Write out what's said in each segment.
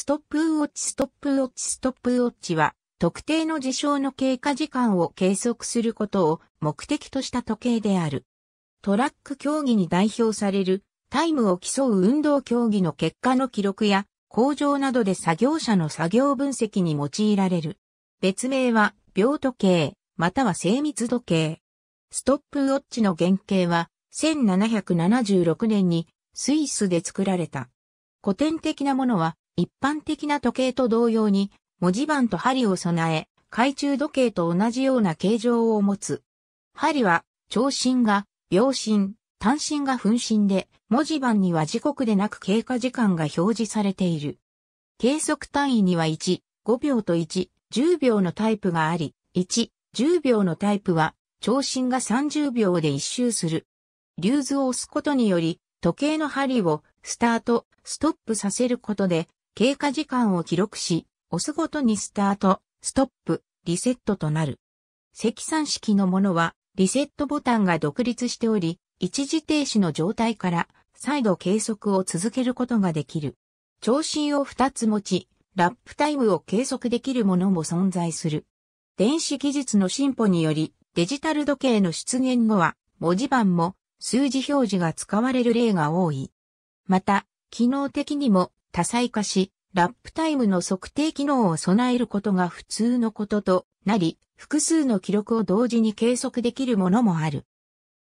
ストップウォッチストップウォッチストップウォッチは、特定の事象の経過時間を計測することを目的とした時計である。トラック競技に代表されるタイムを競う運動競技の結果の記録や工場などで作業者の作業分析に用いられる。別名は秒時計または精密時計。ストップウォッチの原型は1776年にスイスで作られた。古典的なものは一般的な時計と同様に、文字盤と針を備え、懐中時計と同じような形状を持つ。針は、長針が、秒針、単針が分針で、文字盤には時刻でなく経過時間が表示されている。計測単位には1、5秒と1、10秒のタイプがあり、1、10秒のタイプは、長針が30秒で一周する。リューズを押すことにより、時計の針をスタート、ストップさせることで、経過時間を記録し、押すごとにスタート、ストップ、リセットとなる。積算式のものは、リセットボタンが独立しており、一時停止の状態から再度計測を続けることができる。長針を2つ持ち、ラップタイムを計測できるものも存在する。電子技術の進歩により、デジタル時計の出現後は、文字盤も数字表示が使われる例が多い。また、機能的にも多彩化し、ラップタイムの測定機能を備えることが普通のこととなり、複数の記録を同時に計測できるものもある。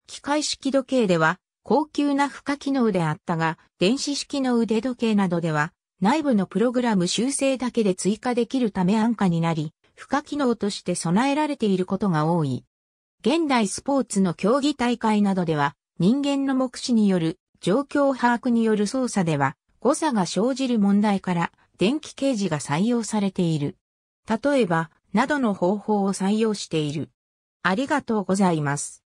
機械式時計では、高級な付加機能であったが、電子式の腕時計などでは、内部のプログラム修正だけで追加できるため安価になり、付加機能として備えられていることが多い。現代スポーツの競技大会などでは、人間の目視による状況把握による操作では、誤差が生じる問題から電気掲示が採用されている。例えば、などの方法を採用している。ありがとうございます。